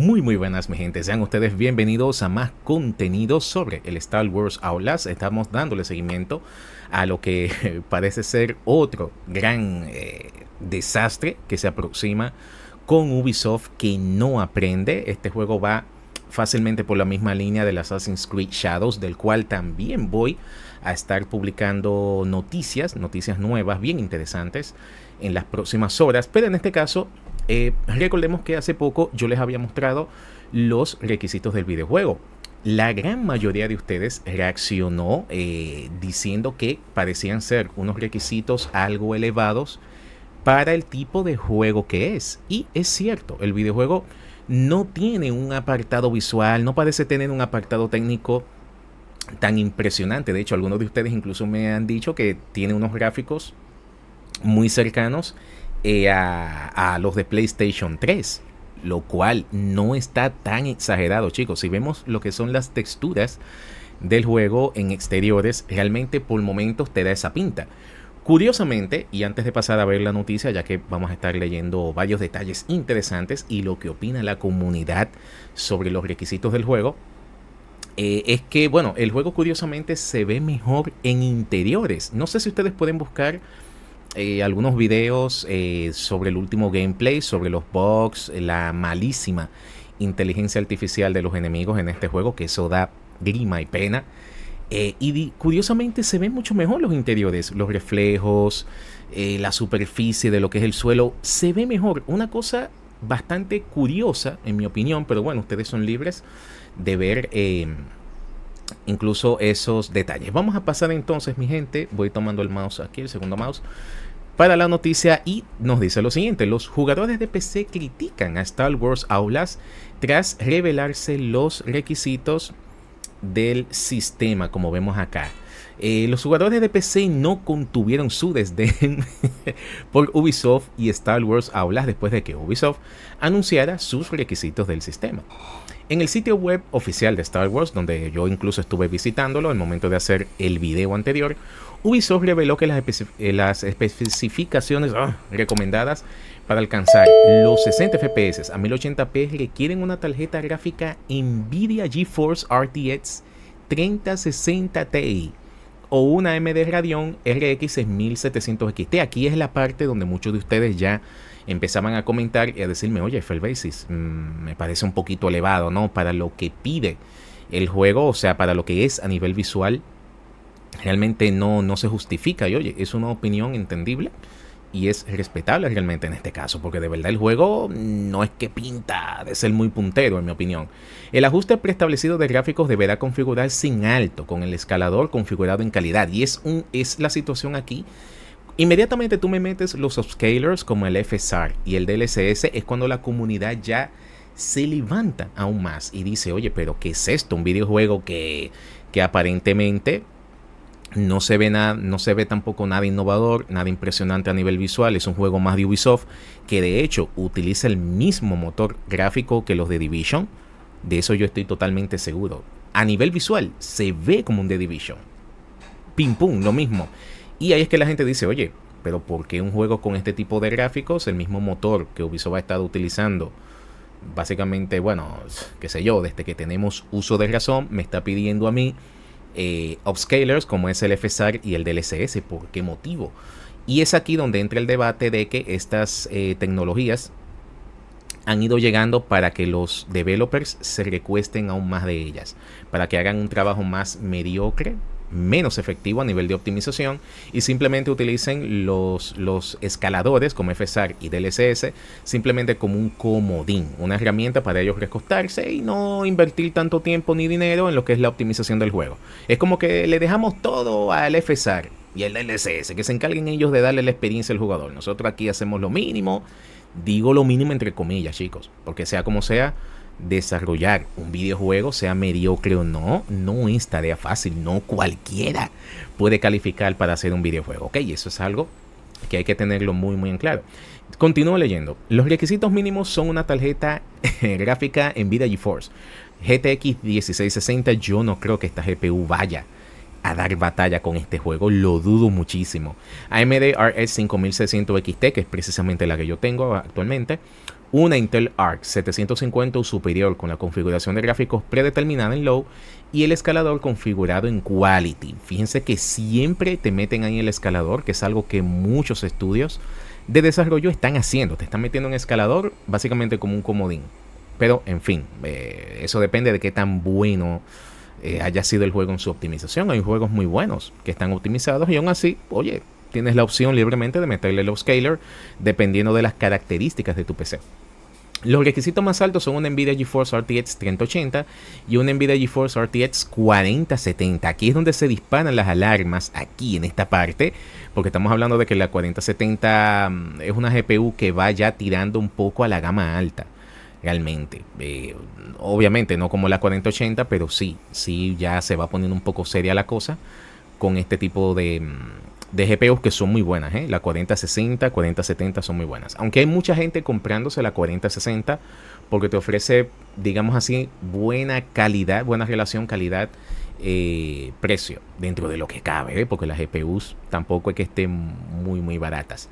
Muy muy buenas mi gente, sean ustedes bienvenidos a más contenido sobre el Star Wars Outlast. Estamos dándole seguimiento a lo que parece ser otro gran eh, desastre que se aproxima con Ubisoft que no aprende. Este juego va fácilmente por la misma línea del Assassin's Creed Shadows, del cual también voy a estar publicando noticias, noticias nuevas, bien interesantes en las próximas horas, pero en este caso eh, recordemos que hace poco yo les había mostrado los requisitos del videojuego. La gran mayoría de ustedes reaccionó eh, diciendo que parecían ser unos requisitos algo elevados para el tipo de juego que es. Y es cierto, el videojuego no tiene un apartado visual, no parece tener un apartado técnico tan impresionante. De hecho, algunos de ustedes incluso me han dicho que tiene unos gráficos muy cercanos eh, a, los de PlayStation 3. Lo cual no está tan exagerado, chicos. Si vemos lo que son las texturas del juego en exteriores, realmente por momentos te da esa pinta. Curiosamente, y antes de pasar a ver la noticia, ya que vamos a estar leyendo varios detalles interesantes y lo que opina la comunidad sobre los requisitos del juego, eh, es que, bueno, el juego curiosamente se ve mejor en interiores. No sé si ustedes pueden buscar eh, algunos videos eh, sobre el último gameplay, sobre los bugs, la malísima inteligencia artificial de los enemigos en este juego, que eso da grima y pena. Eh, y curiosamente se ven mucho mejor los interiores, los reflejos, la superficie de lo que es el suelo, se ve mejor. Una cosa bastante curiosa, en mi opinión, pero bueno, ustedes son libres de ver incluso esos detalles. Vamos a pasar entonces, mi gente, voy tomando el mouse aquí, el segundo mouse, para la noticia y nos dice lo siguiente, los jugadores de PC critican a Star Wars Aulas tras revelarse los requisitos del sistema, como vemos acá. Eh, los jugadores de PC no contuvieron su desdén por Ubisoft y Star Wars Aulas después de que Ubisoft anunciara sus requisitos del sistema. En el sitio web oficial de Star Wars, donde yo incluso estuve visitándolo al momento de hacer el video anterior, Ubisoft reveló que las, eh, especificaciones ah, recomendadas para alcanzar los 60 FPS a 1080p requieren una tarjeta gráfica Nvidia GeForce RTX 3060 Ti o una MD Radeon RX 6700 XT. Aquí es la parte donde muchos de ustedes ya empezaban a comentar y a decirme, oye, Felbasis, mm, me parece un poquito elevado, ¿no? Para lo que pide el juego, o sea, para lo que es a nivel visual, realmente no, no se justifica. Y oye, es una opinión entendible y es respetable realmente en este caso, porque de verdad el juego no es que pinta de ser muy puntero, en mi opinión. El ajuste preestablecido de gráficos deberá configurar sin alto, con el escalador configurado en calidad, y es, un, es la situación aquí. Inmediatamente tú me metes los upscalers como el FSR y el DLSS, es cuando la comunidad ya se levanta aún más y dice, oye, pero ¿qué es esto? Un videojuego que, que aparentemente no se, ve nada, no se ve tampoco nada innovador, nada impresionante a nivel visual. Es un juego más de Ubisoft que de hecho utiliza el mismo motor gráfico que los de Division. De eso yo estoy totalmente seguro. A nivel visual se ve como un de Division. Pim pum, lo mismo. Y ahí es que la gente dice, oye, pero ¿por qué un juego con este tipo de gráficos, el mismo motor que Ubisoft ha estado utilizando? Básicamente, bueno, qué sé yo, desde que tenemos uso de razón, me está pidiendo a mí eh, upscalers como es el FSR y el DLSS. ¿Por qué motivo? Y es aquí donde entra el debate de que estas eh, tecnologías han ido llegando para que los developers se recuesten aún más de ellas, para que hagan un trabajo más mediocre, menos efectivo a nivel de optimización y simplemente utilicen los, los escaladores como FSAR y DLSS simplemente como un comodín, una herramienta para ellos recostarse y no invertir tanto tiempo ni dinero en lo que es la optimización del juego. Es como que le dejamos todo al FSAR y al DLSS, que se encarguen ellos de darle la experiencia al jugador. Nosotros aquí hacemos lo mínimo, digo lo mínimo entre comillas chicos, porque sea como sea, desarrollar un videojuego, sea mediocre o no, no es tarea fácil, no cualquiera puede calificar para hacer un videojuego, ¿ok? Eso es algo que hay que tenerlo muy, muy en claro. Continúo leyendo. Los requisitos mínimos son una tarjeta gráfica en Nvidia GeForce. GTX 1660, yo no creo que esta GPU vaya a dar batalla con este juego, lo dudo muchísimo. AMD rs 5600 XT, que es precisamente la que yo tengo actualmente, una Intel Arc 750 o superior con la configuración de gráficos predeterminada en Low y el escalador configurado en Quality. Fíjense que siempre te meten ahí el escalador, que es algo que muchos estudios de desarrollo están haciendo. Te están metiendo un escalador básicamente como un comodín. Pero en fin, eh, eso depende de qué tan bueno eh, haya sido el juego en su optimización. Hay juegos muy buenos que están optimizados y aún así, oye, tienes la opción libremente de meterle el scaler dependiendo de las características de tu PC. Los requisitos más altos son un Nvidia GeForce RTX 3080 y un Nvidia GeForce RTX 4070. Aquí es donde se disparan las alarmas, aquí en esta parte, porque estamos hablando de que la 4070 mm, es una GPU que va ya tirando un poco a la gama alta, realmente. Eh, obviamente, no como la 4080, pero sí, sí ya se va poniendo un poco seria la cosa con este tipo de, mm, de GPUs que son muy buenas, ¿eh? la 4060, 4070 son muy buenas. Aunque hay mucha gente comprándose la 4060 porque te ofrece, digamos así, buena calidad, buena relación calidad-precio, eh, dentro de lo que cabe, ¿eh? porque las GPUs tampoco es que estén muy, muy baratas.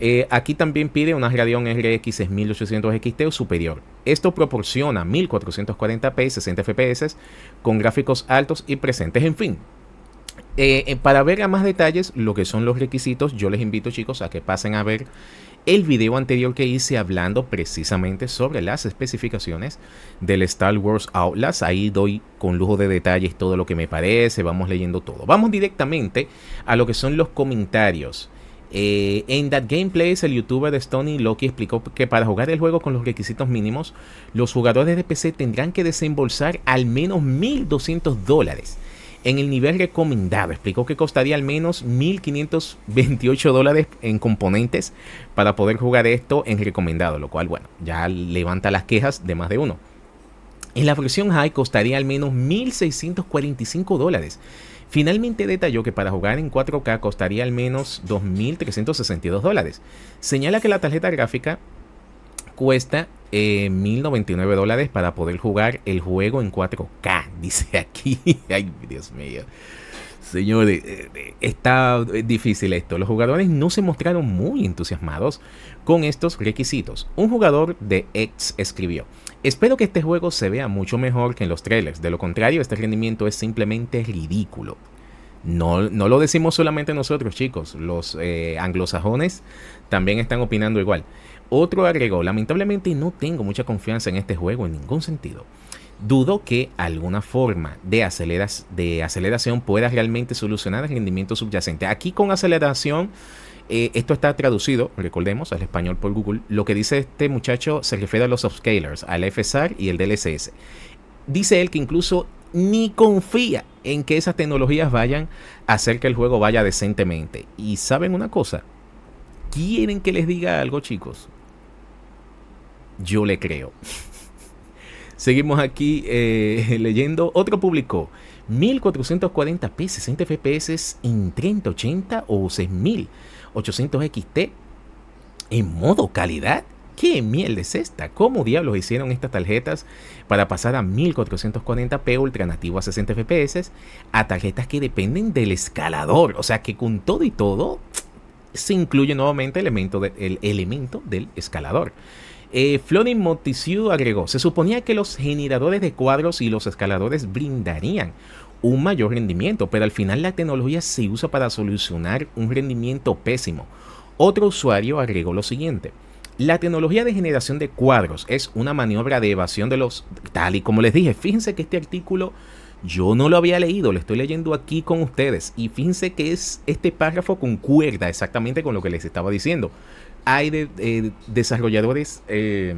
Eh, aquí también pide una Radeon RX 6800 XT o superior. Esto proporciona 1440p 60 fps con gráficos altos y presentes en fin. Eh, eh, para ver a más detalles lo que son los requisitos, yo les invito chicos a que pasen a ver el video anterior que hice hablando precisamente sobre las especificaciones del Star Wars Outlast. Ahí doy con lujo de detalles todo lo que me parece, vamos leyendo todo. Vamos directamente a lo que son los comentarios. Eh, en That Gameplays, el youtuber de Stony Loki explicó que para jugar el juego con los requisitos mínimos, los jugadores de PC tendrán que desembolsar al menos 1.200 dólares en el nivel recomendado. Explicó que costaría al menos 1.528 en componentes para poder jugar esto en recomendado, lo cual, bueno, ya levanta las quejas de más de uno. En la versión high costaría al menos 1.645 Finalmente detalló que para jugar en 4K costaría al menos 2.362 dólares. Señala que la tarjeta gráfica cuesta 1099 eh, dólares para poder jugar el juego en 4K, dice aquí. Ay, Dios mío. Señores, eh, eh, está difícil esto. Los jugadores no se mostraron muy entusiasmados con estos requisitos. Un jugador de X escribió, espero que este juego se vea mucho mejor que en los trailers, de lo contrario este rendimiento es simplemente ridículo. No, lo decimos solamente nosotros, chicos. Los eh, anglosajones también están opinando igual. Otro agregó, lamentablemente no tengo mucha confianza en este juego en ningún sentido. Dudo que alguna forma de, aceleras, de aceleración pueda realmente solucionar el rendimiento subyacente. Aquí con aceleración, eh, esto está traducido, recordemos, al español por Google. Lo que dice este muchacho se refiere a los upscalers, al FSR y el DLSS. Dice él que incluso ni confía en que esas tecnologías vayan a hacer que el juego vaya decentemente. Y saben una cosa, quieren que les diga algo chicos, yo le creo. Seguimos aquí eh, leyendo. Otro publicó 1440p, 60 fps en 30 80 o 6800 XT en modo calidad ¿Qué miel es esta? ¿Cómo diablos hicieron estas tarjetas para pasar a 1440p ultra nativo a 60 fps a tarjetas que dependen del escalador? O sea que con todo y todo se incluye nuevamente el elemento del escalador. Eh, Florin agregó, se suponía que los generadores de cuadros y los escaladores brindarían un mayor rendimiento, pero al final la tecnología se usa para solucionar un rendimiento pésimo. Otro usuario agregó lo siguiente, la tecnología de generación de cuadros es una maniobra de evasión de los... Tal y como les dije, fíjense que este artículo yo no lo había leído, lo estoy leyendo aquí con ustedes y fíjense que es, este párrafo concuerda exactamente con lo que les estaba diciendo. Hay eh, desarrolladores... Eh,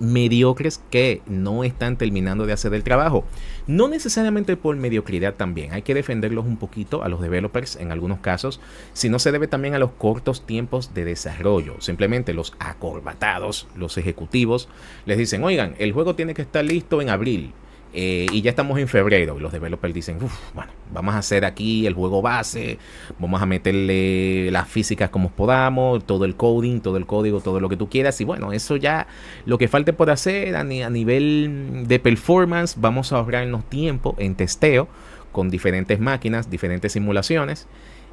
mediocres que no están terminando de hacer el trabajo. No necesariamente por mediocridad también, hay que defenderlos un poquito a los developers en algunos casos, sino se debe también a los cortos tiempos de desarrollo. Simplemente los acorbatados, los ejecutivos, les dicen, oigan, el juego tiene que estar listo en abril eh, y ya estamos en febrero y los developers dicen, Uf, bueno, vamos a hacer aquí el juego base, vamos a meterle las físicas como podamos, todo el coding, todo el código, todo lo que tú quieras. Y bueno, eso ya lo que falte por hacer a, a nivel de performance, vamos a ahorrarnos tiempo en testeo con diferentes máquinas, diferentes simulaciones.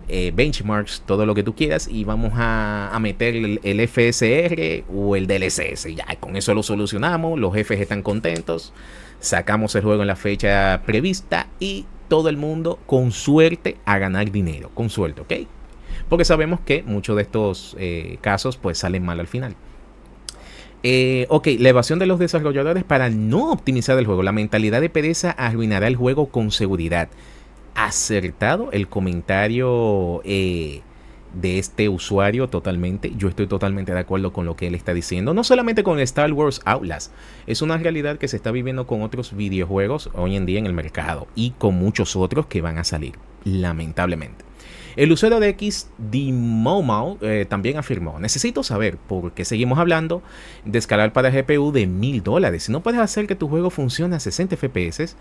Eh, benchmarks, todo lo que tú quieras, y vamos a, meter el, FSR o el DLSS. Ya, con eso lo solucionamos, los jefes están contentos, sacamos el juego en la fecha prevista y todo el mundo con suerte a ganar dinero, con suerte, ¿ok? Porque sabemos que muchos de estos eh, casos pues salen mal al final. Eh, ok, la evasión de los desarrolladores para no optimizar el juego. La mentalidad de pereza arruinará el juego con seguridad acertado el comentario eh, de este usuario totalmente. Yo estoy totalmente de acuerdo con lo que él está diciendo. No solamente con Star Wars Outlast. Es una realidad que se está viviendo con otros videojuegos hoy en día en el mercado y con muchos otros que van a salir, lamentablemente. El usuario de X Dimomao, eh, también afirmó, necesito saber por qué seguimos hablando de escalar para GPU de 1000 dólares. Si no puedes hacer que tu juego funcione a 60 FPS,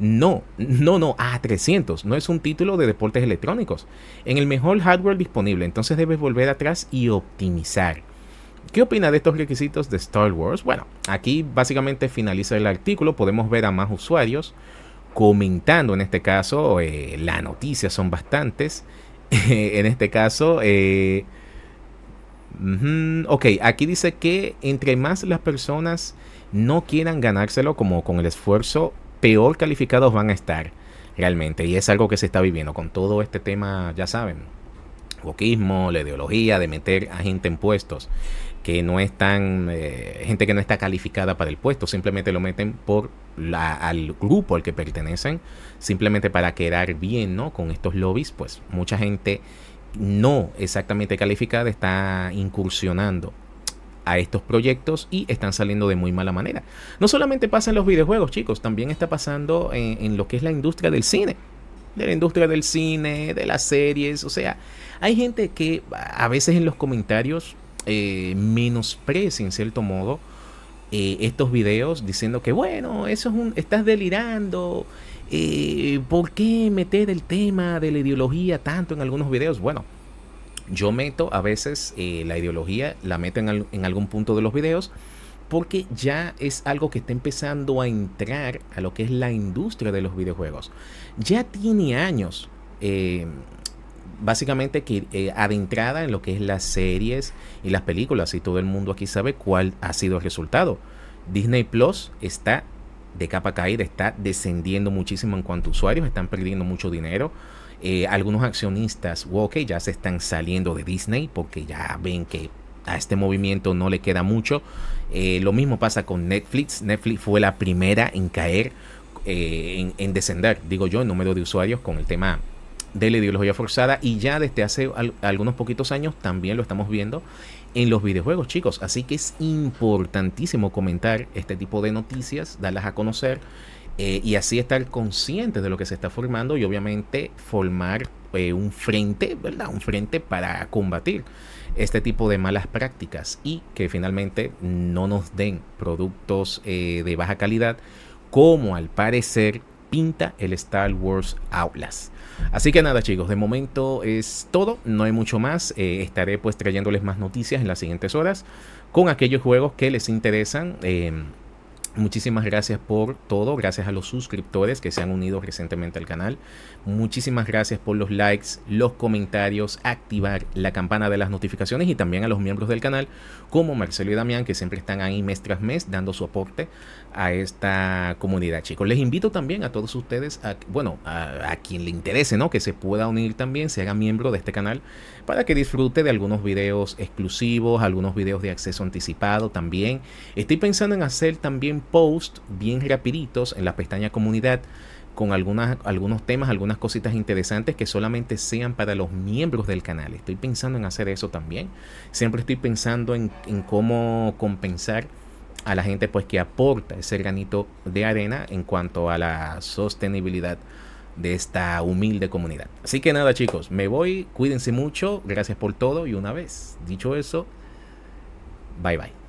no, no, no, a 300. No es un título de deportes electrónicos. En el mejor hardware disponible, entonces debes volver atrás y optimizar. ¿Qué opina de estos requisitos de Star Wars? Bueno, aquí básicamente finaliza el artículo, podemos ver a más usuarios comentando en este caso, eh, la noticia son bastantes, en este caso. Eh, ok, aquí dice que entre más las personas no quieran ganárselo como con el esfuerzo, peor calificados van a estar realmente. Y es algo que se está viviendo con todo este tema, ya saben, boquismo, la ideología de meter a gente en puestos que no están, eh, gente que no está calificada para el puesto, simplemente lo meten por al grupo al que pertenecen, simplemente para quedar bien ¿no? con estos lobbies, pues mucha gente no exactamente calificada está incursionando a estos proyectos y están saliendo de muy mala manera. No solamente pasa en los videojuegos, chicos, también está pasando en, lo que es la industria del cine de la industria del cine, de las series. O sea, hay gente que a veces en los comentarios eh, menosprecia en cierto modo eh, estos videos diciendo que bueno, eso es un, estás delirando, eh, ¿por qué meter el tema de la ideología tanto en algunos videos? Bueno, yo meto a veces eh, la ideología, la meto en, algún punto de los videos, porque ya es algo que está empezando a entrar a lo que es la industria de los videojuegos. Ya tiene años básicamente que eh, adentrada en lo que es las series y las películas y todo el mundo aquí sabe cuál ha sido el resultado. Disney Plus está de capa caída, está descendiendo muchísimo en cuanto a usuarios, están perdiendo mucho dinero. Eh, algunos accionistas, ok, ya se están saliendo de Disney porque ya ven que a este movimiento no le queda mucho. Eh, lo mismo pasa con Netflix. Netflix fue la primera en caer, en, en descender, digo yo, en número de usuarios con el tema de la ideología forzada y ya desde hace algunos poquitos años también lo estamos viendo en los videojuegos, chicos. Así que es importantísimo comentar este tipo de noticias, darlas a conocer eh, y así estar conscientes de lo que se está formando y obviamente formar eh, un frente, ¿verdad? Un frente para combatir este tipo de malas prácticas y que finalmente no nos den productos eh, de baja calidad como al parecer pinta el Star Wars Outlast. Así que nada chicos, de momento es todo, no hay mucho más, eh, estaré pues trayéndoles más noticias en las siguientes horas con aquellos juegos que les interesan. Eh, Muchísimas gracias por todo, gracias a los suscriptores que se han unido recientemente al canal. Muchísimas gracias por los likes, los comentarios, activar la campana de las notificaciones y también a los miembros del canal como Marcelo y Damián que siempre están ahí mes tras mes dando su aporte a esta comunidad, chicos. Les invito también a todos ustedes, a, bueno, a, a quien le interese, ¿no? Que se pueda unir también, se haga miembro de este canal para que disfrute de algunos videos exclusivos, algunos videos de acceso anticipado también. Estoy pensando en hacer también post bien rapiditos en la pestaña comunidad con algunas, algunos temas, algunas cositas interesantes que solamente sean para los miembros del canal. Estoy pensando en hacer eso también. Siempre estoy pensando en, en cómo compensar a la gente pues que aporta ese granito de arena en cuanto a la sostenibilidad de esta humilde comunidad. Así que nada chicos, me voy, cuídense mucho, gracias por todo y una vez dicho eso, bye bye.